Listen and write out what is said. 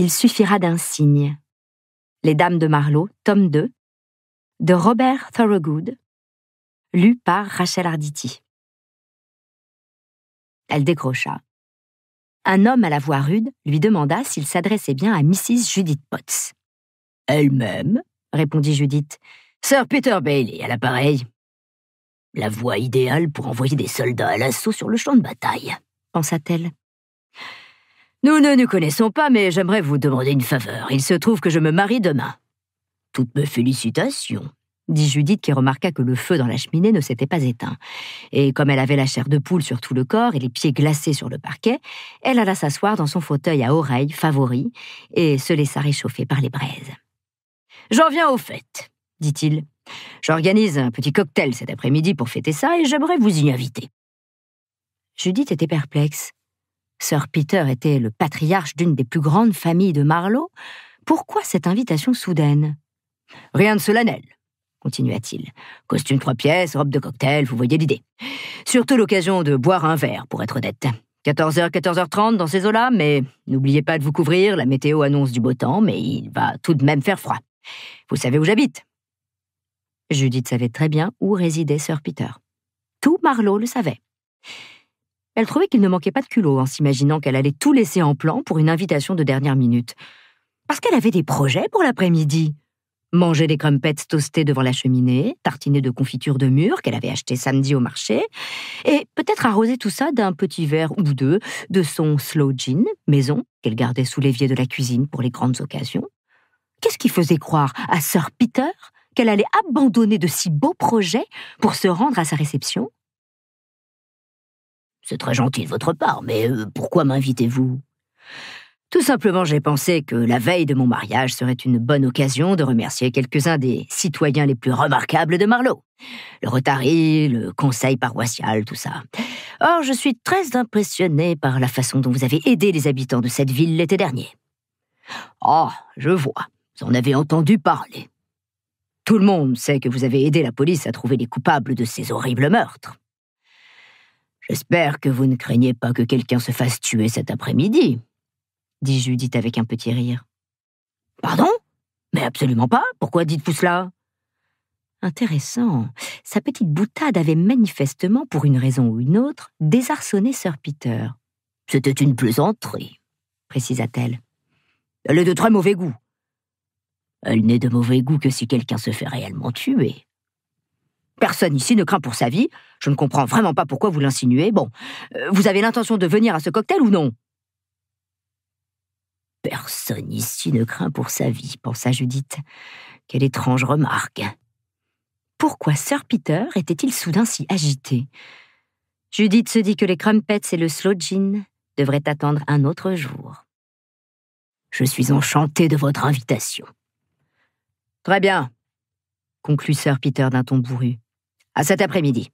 Il suffira d'un signe. Les Dames de Marlowe, tome 2, de Robert Thorogood, lu par Rachel Arditi. Elle décrocha. Un homme à la voix rude lui demanda s'il s'adressait bien à Mrs. Judith Potts. Elle-même, répondit Judith. Sir Peter Bailey à l'appareil. La voix idéale pour envoyer des soldats à l'assaut sur le champ de bataille, pensa-t-elle. Nous ne nous connaissons pas, mais j'aimerais vous demander une faveur. Il se trouve que je me marie demain. Toutes mes félicitations, dit Judith qui remarqua que le feu dans la cheminée ne s'était pas éteint. Et comme elle avait la chair de poule sur tout le corps et les pieds glacés sur le parquet, elle alla s'asseoir dans son fauteuil à oreilles favori et se laissa réchauffer par les braises. J'en viens au fait, dit-il. J'organise un petit cocktail cet après-midi pour fêter ça et j'aimerais vous y inviter. Judith était perplexe. Sir Peter était le patriarche d'une des plus grandes familles de Marlowe, pourquoi cette invitation soudaine Rien de solennel, continua-t-il. Costume trois pièces, robe de cocktail, vous voyez l'idée. Surtout l'occasion de boire un verre, pour être honnête. 14h, 14h30 dans ces eaux-là, mais n'oubliez pas de vous couvrir, la météo annonce du beau temps, mais il va tout de même faire froid. Vous savez où j'habite Judith savait très bien où résidait Sir Peter. Tout Marlowe le savait. Elle trouvait qu'il ne manquait pas de culot en s'imaginant qu'elle allait tout laisser en plan pour une invitation de dernière minute. Parce qu'elle avait des projets pour l'après-midi. Manger des crumpets toastés devant la cheminée, tartiner de confiture de mûre qu'elle avait acheté samedi au marché, et peut-être arroser tout ça d'un petit verre ou deux de son slow gin maison qu'elle gardait sous l'évier de la cuisine pour les grandes occasions. Qu'est-ce qui faisait croire à Sir Peter qu'elle allait abandonner de si beaux projets pour se rendre à sa réception c'est très gentil de votre part, mais euh, pourquoi m'invitez-vous Tout simplement, j'ai pensé que la veille de mon mariage serait une bonne occasion de remercier quelques-uns des citoyens les plus remarquables de Marlowe. Le Rotary, le conseil paroissial, tout ça. Or, je suis très impressionné par la façon dont vous avez aidé les habitants de cette ville l'été dernier. Ah, je vois. Vous en avez entendu parler. Tout le monde sait que vous avez aidé la police à trouver les coupables de ces horribles meurtres. J'espère que vous ne craignez pas que quelqu'un se fasse tuer cet après-midi, dit Judith avec un petit rire. Pardon Mais absolument pas. Pourquoi dites-vous cela Intéressant. Sa petite boutade avait manifestement, pour une raison ou une autre, désarçonné Sir Peter. C'était une plaisanterie, précisa-t-elle. Elle est de très mauvais goût. Elle n'est de mauvais goût que si quelqu'un se fait réellement tuer. Personne ici ne craint pour sa vie. Je ne comprends vraiment pas pourquoi vous l'insinuez. Bon, euh, vous avez l'intention de venir à ce cocktail ou non Personne ici ne craint pour sa vie, pensa Judith. Quelle étrange remarque. Pourquoi Sir Peter était-il soudain si agité Judith se dit que les crumpets et le slow gin devraient attendre un autre jour. Je suis enchantée de votre invitation. Très bien, conclut Sir Peter d'un ton bourru. À cet après-midi.